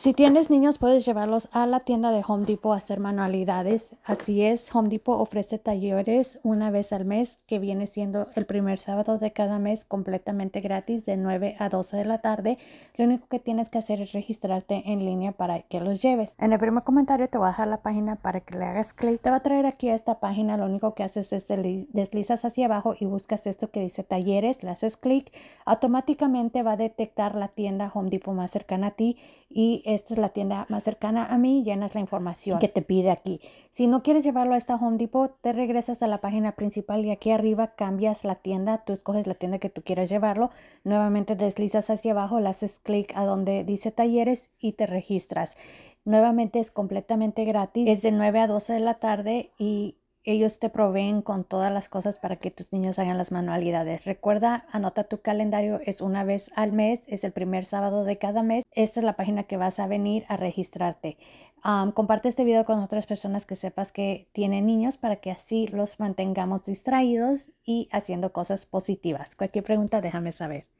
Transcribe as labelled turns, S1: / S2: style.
S1: Si tienes niños, puedes llevarlos a la tienda de Home Depot a hacer manualidades. Así es, Home Depot ofrece talleres una vez al mes, que viene siendo el primer sábado de cada mes completamente gratis de 9 a 12 de la tarde. Lo único que tienes que hacer es registrarte en línea para que los lleves. En el primer comentario te voy a dejar la página para que le hagas clic. Te va a traer aquí a esta página. Lo único que haces es deslizas hacia abajo y buscas esto que dice talleres. Le haces clic. Automáticamente va a detectar la tienda Home Depot más cercana a ti y esta es la tienda más cercana a mí, llenas la información que te pide aquí. Si no quieres llevarlo a esta Home Depot, te regresas a la página principal y aquí arriba cambias la tienda, tú escoges la tienda que tú quieras llevarlo, nuevamente deslizas hacia abajo, le haces clic a donde dice talleres y te registras. Nuevamente es completamente gratis, es de 9 a 12 de la tarde y ellos te proveen con todas las cosas para que tus niños hagan las manualidades. Recuerda, anota tu calendario, es una vez al mes, es el primer sábado de cada mes. Esta es la página que vas a venir a registrarte. comparte este video con otras personas que sepas que tienen niños para que así los mantengamos distraídos y haciendo cosas positivas. Cualquier pregunta déjame saber.